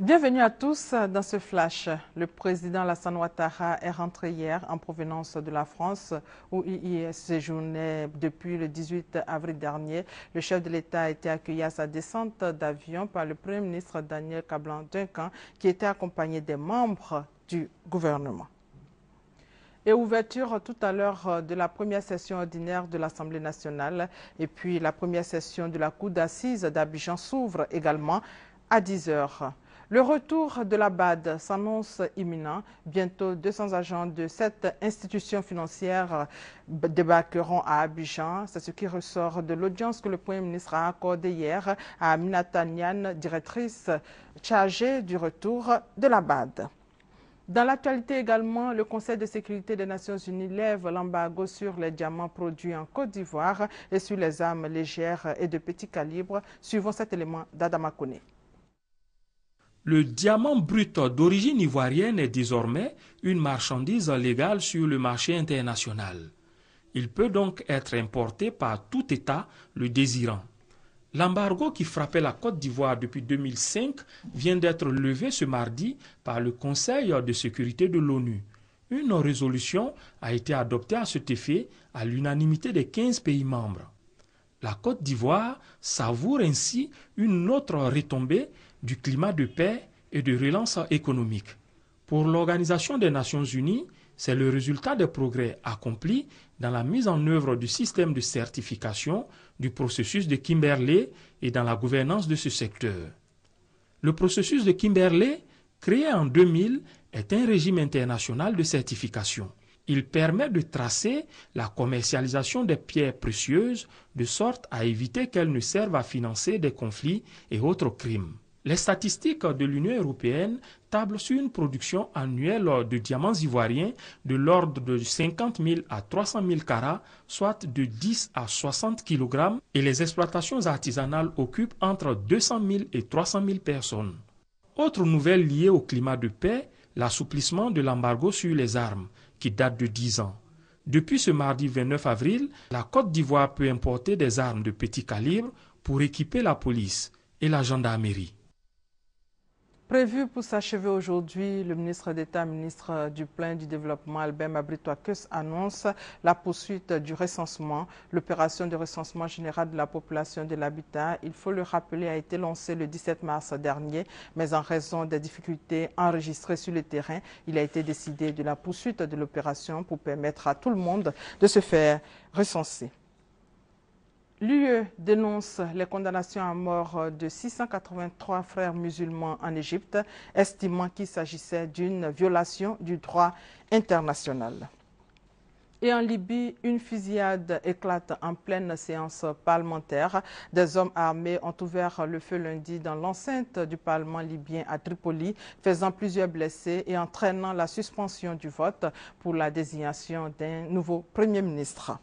Bienvenue à tous dans ce flash. Le président Lassane Ouattara est rentré hier en provenance de la France où il séjournait depuis le 18 avril dernier. Le chef de l'État a été accueilli à sa descente d'avion par le Premier ministre Daniel Cablan-Duncan qui était accompagné des membres du gouvernement et ouverture tout à l'heure euh, de la première session ordinaire de l'Assemblée nationale. Et puis la première session de la Cour d'assises d'Abidjan s'ouvre également à 10 heures. Le retour de la BAD s'annonce imminent. Bientôt, 200 agents de cette institution financière euh, débarqueront à Abidjan. C'est ce qui ressort de l'audience que le Premier ministre a accordée hier à Aminata directrice chargée du retour de la BAD. Dans l'actualité également, le Conseil de sécurité des Nations Unies lève l'embargo sur les diamants produits en Côte d'Ivoire et sur les armes légères et de petit calibre, suivant cet élément d'Adama Le diamant brut d'origine ivoirienne est désormais une marchandise légale sur le marché international. Il peut donc être importé par tout État le désirant. L'embargo qui frappait la Côte d'Ivoire depuis 2005 vient d'être levé ce mardi par le Conseil de sécurité de l'ONU. Une résolution a été adoptée à cet effet à l'unanimité des 15 pays membres. La Côte d'Ivoire savoure ainsi une autre retombée du climat de paix et de relance économique. Pour l'Organisation des Nations Unies, c'est le résultat des progrès accomplis dans la mise en œuvre du système de certification du processus de Kimberley et dans la gouvernance de ce secteur. Le processus de Kimberley, créé en 2000, est un régime international de certification. Il permet de tracer la commercialisation des pierres précieuses de sorte à éviter qu'elles ne servent à financer des conflits et autres crimes. Les statistiques de l'Union européenne tablent sur une production annuelle de diamants ivoiriens de l'ordre de 50 000 à 300 000 carats, soit de 10 à 60 kg, et les exploitations artisanales occupent entre 200 000 et 300 000 personnes. Autre nouvelle liée au climat de paix, l'assouplissement de l'embargo sur les armes, qui date de 10 ans. Depuis ce mardi 29 avril, la Côte d'Ivoire peut importer des armes de petit calibre pour équiper la police et la gendarmerie. Prévu pour s'achever aujourd'hui, le ministre d'État, ministre du Plan du Développement, Albert Mabritoakus, annonce la poursuite du recensement. L'opération de recensement général de la population de l'habitat, il faut le rappeler, a été lancée le 17 mars dernier, mais en raison des difficultés enregistrées sur le terrain, il a été décidé de la poursuite de l'opération pour permettre à tout le monde de se faire recenser. L'UE dénonce les condamnations à mort de 683 frères musulmans en Égypte, estimant qu'il s'agissait d'une violation du droit international. Et en Libye, une fusillade éclate en pleine séance parlementaire. Des hommes armés ont ouvert le feu lundi dans l'enceinte du Parlement libyen à Tripoli, faisant plusieurs blessés et entraînant la suspension du vote pour la désignation d'un nouveau Premier ministre.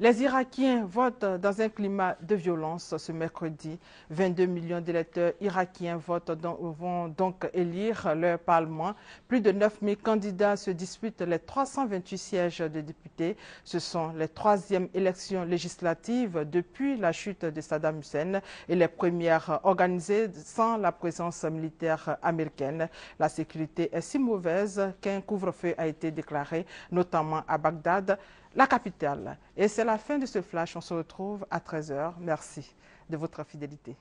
Les Irakiens votent dans un climat de violence ce mercredi. 22 millions d'électeurs irakiens votent vont donc élire leur parlement. Plus de 9 000 candidats se disputent les 328 sièges de députés. Ce sont les troisièmes élections législatives depuis la chute de Saddam Hussein et les premières organisées sans la présence militaire américaine. La sécurité est si mauvaise qu'un couvre-feu a été déclaré, notamment à Bagdad la capitale. Et c'est la fin de ce flash. On se retrouve à 13h. Merci de votre fidélité.